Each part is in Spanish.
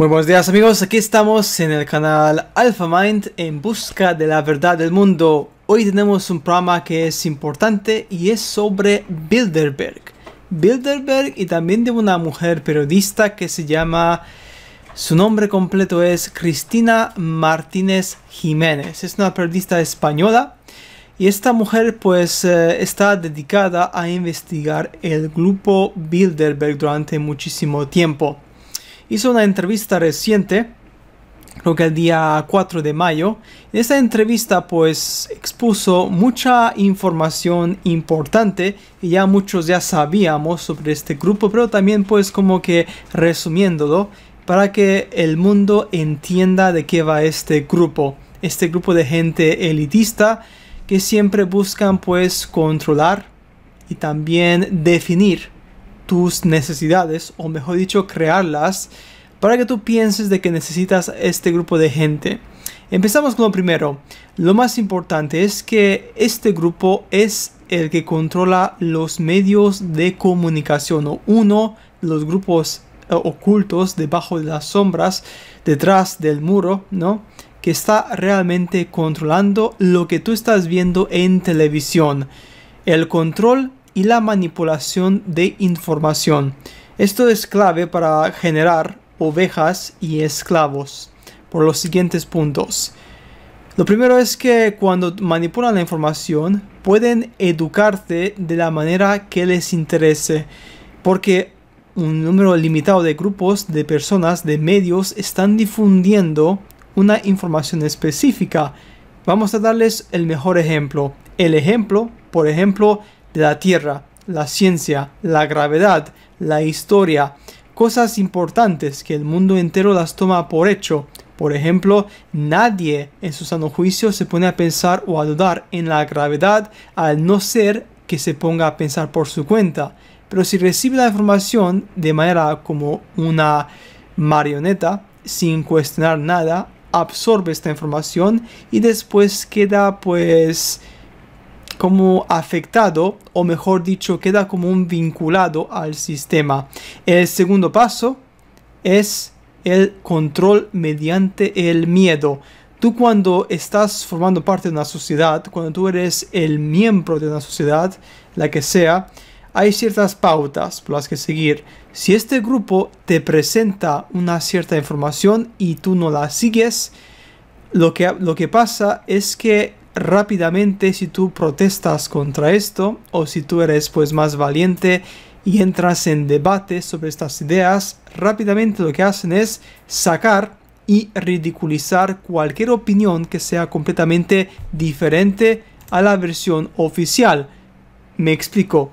Muy buenos días amigos, aquí estamos en el canal Mind en busca de la verdad del mundo. Hoy tenemos un programa que es importante y es sobre Bilderberg. Bilderberg y también de una mujer periodista que se llama... Su nombre completo es Cristina Martínez Jiménez. Es una periodista española y esta mujer pues eh, está dedicada a investigar el grupo Bilderberg durante muchísimo tiempo hizo una entrevista reciente, creo que el día 4 de mayo. En esta entrevista pues expuso mucha información importante y ya muchos ya sabíamos sobre este grupo, pero también pues como que resumiéndolo para que el mundo entienda de qué va este grupo, este grupo de gente elitista que siempre buscan pues controlar y también definir tus necesidades, o mejor dicho, crearlas, para que tú pienses de que necesitas este grupo de gente. Empezamos con lo primero. Lo más importante es que este grupo es el que controla los medios de comunicación o uno los grupos eh, ocultos debajo de las sombras, detrás del muro, ¿no? Que está realmente controlando lo que tú estás viendo en televisión. El control y la manipulación de información. Esto es clave para generar ovejas y esclavos por los siguientes puntos. Lo primero es que cuando manipulan la información pueden educarse de la manera que les interese porque un número limitado de grupos, de personas, de medios están difundiendo una información específica. Vamos a darles el mejor ejemplo. El ejemplo, por ejemplo, de la Tierra, la ciencia, la gravedad, la historia, cosas importantes que el mundo entero las toma por hecho. Por ejemplo, nadie en su sano juicio se pone a pensar o a dudar en la gravedad al no ser que se ponga a pensar por su cuenta. Pero si recibe la información de manera como una marioneta, sin cuestionar nada, absorbe esta información y después queda pues como afectado o mejor dicho queda como un vinculado al sistema. El segundo paso es el control mediante el miedo. Tú cuando estás formando parte de una sociedad, cuando tú eres el miembro de una sociedad, la que sea, hay ciertas pautas por las que seguir. Si este grupo te presenta una cierta información y tú no la sigues, lo que, lo que pasa es que rápidamente si tú protestas contra esto o si tú eres pues más valiente y entras en debate sobre estas ideas, rápidamente lo que hacen es sacar y ridiculizar cualquier opinión que sea completamente diferente a la versión oficial. Me explico,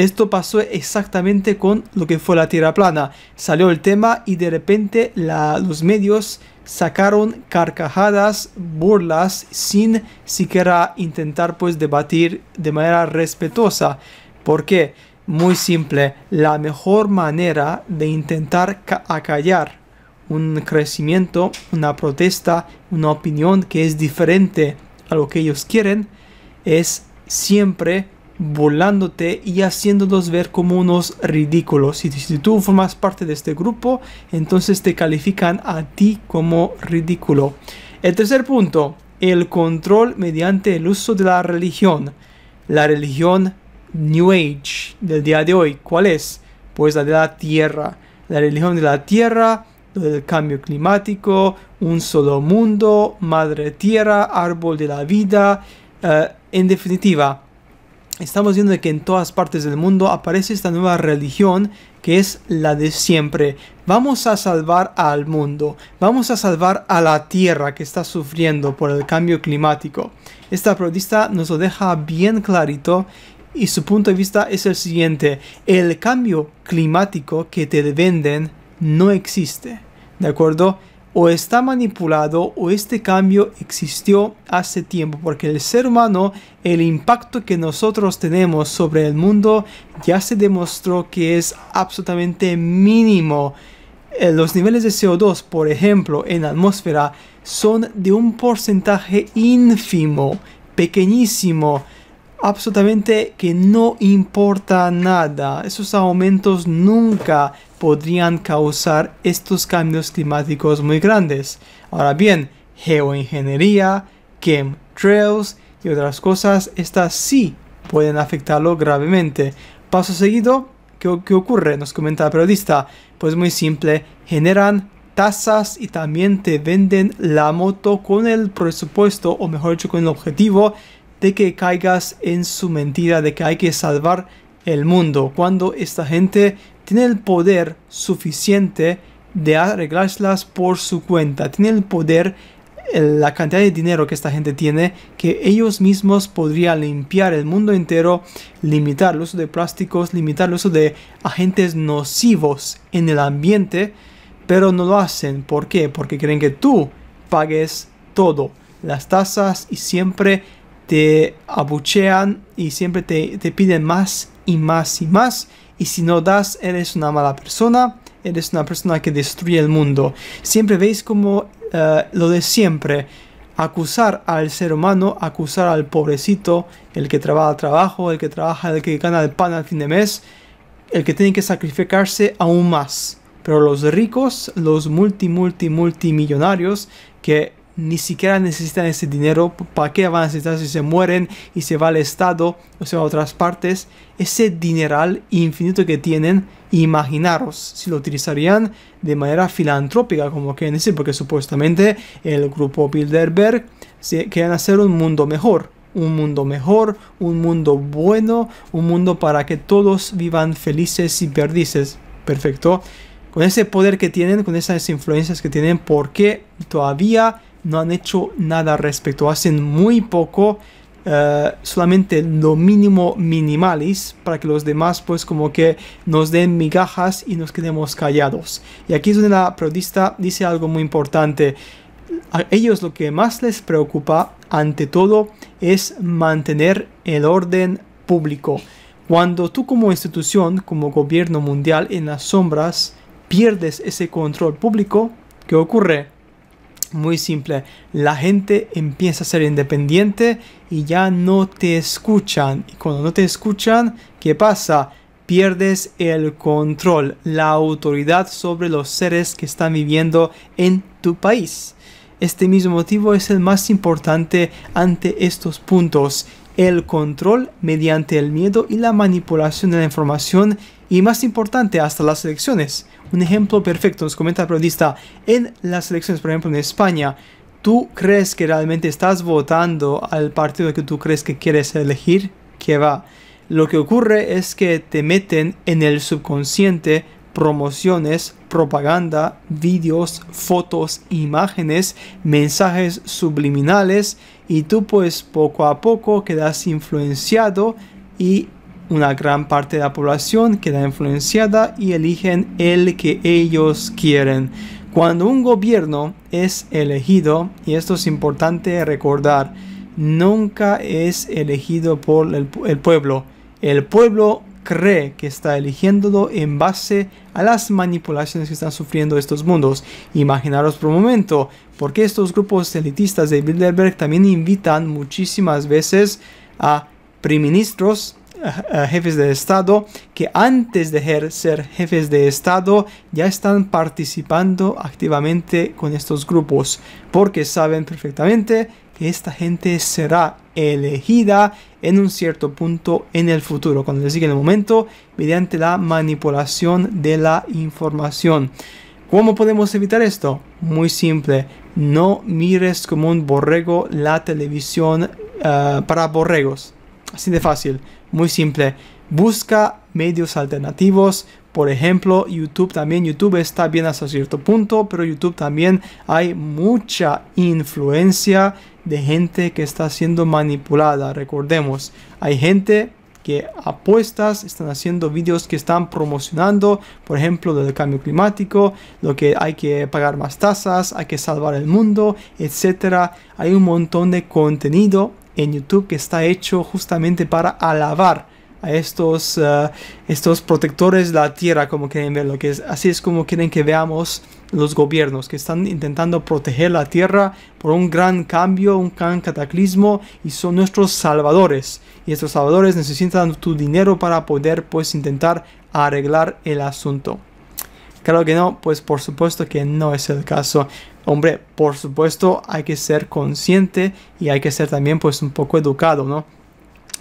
esto pasó exactamente con lo que fue la Tierra plana. Salió el tema y de repente la, los medios sacaron carcajadas, burlas, sin siquiera intentar pues debatir de manera respetuosa. ¿Por qué? Muy simple, la mejor manera de intentar acallar un crecimiento, una protesta, una opinión que es diferente a lo que ellos quieren, es siempre volándote y haciéndolos ver como unos ridículos. si tú formas parte de este grupo, entonces te califican a ti como ridículo. El tercer punto, el control mediante el uso de la religión. La religión New Age del día de hoy, ¿cuál es? Pues la de la Tierra. La religión de la Tierra, del cambio climático, un solo mundo, madre tierra, árbol de la vida. Eh, en definitiva, estamos viendo que en todas partes del mundo aparece esta nueva religión que es la de siempre. Vamos a salvar al mundo, vamos a salvar a la tierra que está sufriendo por el cambio climático. Esta periodista nos lo deja bien clarito y su punto de vista es el siguiente. El cambio climático que te venden no existe. ¿De acuerdo? o está manipulado o este cambio existió hace tiempo porque el ser humano el impacto que nosotros tenemos sobre el mundo ya se demostró que es absolutamente mínimo eh, los niveles de CO2 por ejemplo en la atmósfera son de un porcentaje ínfimo pequeñísimo absolutamente que no importa nada esos aumentos nunca podrían causar estos cambios climáticos muy grandes. Ahora bien, geoingeniería, chemtrails y otras cosas, estas sí pueden afectarlo gravemente. Paso seguido, ¿qué, ocurre? Nos comenta el periodista. Pues muy simple, generan tasas y también te venden la moto con el presupuesto, o mejor dicho, con el objetivo de que caigas en su mentira de que hay que salvar el mundo, cuando esta gente tiene el poder suficiente de arreglárselas por su cuenta. Tiene el poder, eh, la cantidad de dinero que esta gente tiene, que ellos mismos podrían limpiar el mundo entero, limitar el uso de plásticos, limitar el uso de agentes nocivos en el ambiente, pero no lo hacen. ¿Por qué? Porque creen que tú pagues todo, las tasas y siempre te abuchean y siempre te, te piden más y más y más y si no das eres una mala persona, eres una persona que destruye el mundo. Siempre veis como eh, lo de siempre, acusar al ser humano, acusar al pobrecito, el que trabaja trabajo, el que trabaja, el que gana el pan al fin de mes, el que tiene que sacrificarse aún más. Pero los ricos, los multi, multi, multimillonarios que ni siquiera necesitan ese dinero, ¿para qué van a necesitar si se mueren y se va al Estado o se va a otras partes? Ese dineral infinito que tienen, imaginaros si lo utilizarían de manera filantrópica como quieren decir, porque supuestamente el grupo Bilderberg se quieren hacer un mundo mejor. Un mundo mejor, un mundo bueno, un mundo para que todos vivan felices y perdices. Perfecto con ese poder que tienen, con esas influencias que tienen, ¿por qué todavía no han hecho nada al respecto, hacen muy poco, eh, solamente lo mínimo minimalis, para que los demás pues como que nos den migajas y nos quedemos callados. Y aquí es donde la periodista dice algo muy importante. A ellos lo que más les preocupa, ante todo, es mantener el orden público. Cuando tú como institución, como gobierno mundial en las sombras, pierdes ese control público, ¿qué ocurre? muy simple. La gente empieza a ser independiente y ya no te escuchan. Y cuando no te escuchan, ¿qué pasa? Pierdes el control, la autoridad sobre los seres que están viviendo en tu país. Este mismo motivo es el más importante ante estos puntos el control mediante el miedo y la manipulación de la información y más importante hasta las elecciones. Un ejemplo perfecto nos comenta el periodista en las elecciones, por ejemplo en España, ¿tú crees que realmente estás votando al partido que tú crees que quieres elegir? Que va. Lo que ocurre es que te meten en el subconsciente promociones, propaganda, vídeos, fotos, imágenes, mensajes subliminales y tú pues poco a poco quedas influenciado y una gran parte de la población queda influenciada y eligen el que ellos quieren. Cuando un gobierno es elegido, y esto es importante recordar, nunca es elegido por el, el pueblo. El pueblo cree que está eligiéndolo en base a las manipulaciones que están sufriendo estos mundos. Imaginaros por un momento, porque estos grupos elitistas de Bilderberg también invitan muchísimas veces a priministros, a jefes de Estado, que antes de ser jefes de Estado ya están participando activamente con estos grupos, porque saben perfectamente que esta gente será elegida en un cierto punto en el futuro, cuando les sigue el momento, mediante la manipulación de la información. ¿Cómo podemos evitar esto? Muy simple, no mires como un borrego la televisión eh, para borregos. Así de fácil, muy simple. Busca medios alternativos, por ejemplo, YouTube también, YouTube está bien hasta cierto punto, pero YouTube también hay mucha influencia de gente que está siendo manipulada. Recordemos, hay gente que apuestas, están haciendo vídeos que están promocionando, por ejemplo, del cambio climático, lo que hay que pagar más tasas, hay que salvar el mundo, etc. Hay un montón de contenido en YouTube que está hecho justamente para alabar a estos, eh, estos protectores de la tierra, como quieren verlo, que es, así es como quieren que veamos los gobiernos, que están intentando proteger la tierra por un gran cambio, un gran cataclismo, y son nuestros salvadores. Y estos salvadores necesitan tu dinero para poder, pues, intentar arreglar el asunto. Claro que no, pues por supuesto que no es el caso. Hombre, por supuesto hay que ser consciente y hay que ser también pues un poco educado, ¿no?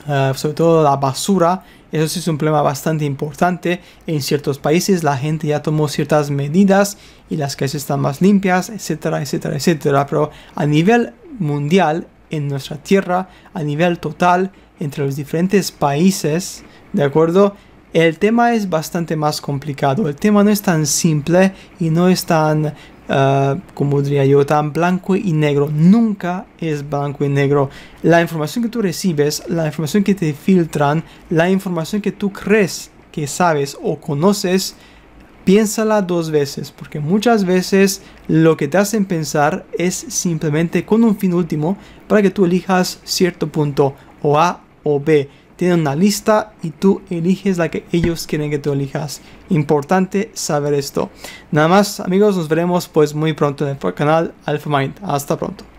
Eh, sobre todo la basura. Eso sí es un problema bastante importante. En ciertos países la gente ya tomó ciertas medidas y las calles están más limpias, etcétera, etcétera, etcétera. Pero a nivel mundial, en nuestra tierra, a nivel total, entre los diferentes países, ¿de acuerdo? El tema es bastante más complicado. El tema no es tan simple y no es tan Ah, como diría yo, tan blanco y negro. Nunca es blanco y negro. La información que tú recibes, la información que te filtran, la información que tú crees que sabes o conoces, piénsala dos veces, porque muchas veces lo que te hacen pensar es simplemente con un fin último para que tú elijas cierto punto o A o B tienen una lista y tú eliges la que ellos quieren que tú elijas. Importante saber esto. Nada más amigos, nos veremos pues muy pronto en el canal Alpha Mind. Hasta pronto.